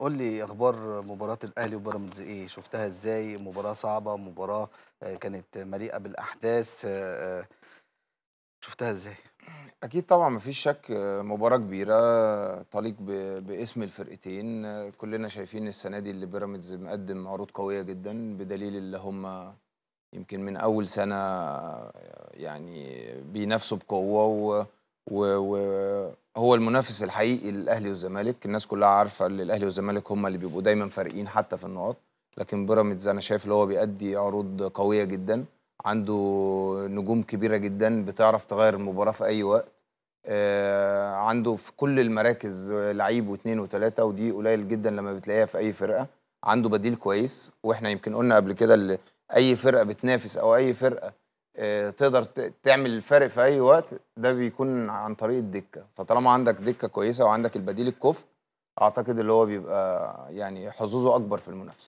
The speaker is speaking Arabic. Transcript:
قول لي اخبار مباراه الاهلي وبيراميدز ايه شفتها ازاي مباراه صعبه مباراه آه، كانت مليئه بالاحداث آه، آه، شفتها ازاي اكيد طبعا مفيش شك مباراه كبيره تليق باسم الفرقتين كلنا شايفين السنه دي اللي بيراميدز مقدم عروض قويه جدا بدليل اللي هم يمكن من اول سنه يعني بينافسوا بقوه و... و... و... هو المنافس الحقيقي للاهلي والزمالك الناس كلها عارفه ان الاهلي والزمالك هم اللي بيبقوا دايما فارقين حتى في النقاط لكن بيراميدز انا شايف ان هو بيأدي عروض قويه جدا عنده نجوم كبيره جدا بتعرف تغير المباراه في اي وقت آه، عنده في كل المراكز لعيب واثنين وثلاثه ودي قليل جدا لما بتلاقيها في اي فرقه عنده بديل كويس واحنا يمكن قلنا قبل كده اي فرقه بتنافس او اي فرقه آه، تقدر تعمل الفرق في اي وقت ده بيكون عن طريق الدكه فطالما عندك دكه كويسه وعندك البديل الكفء اعتقد اللي هو بيبقى يعني حظوظه اكبر في المنافسه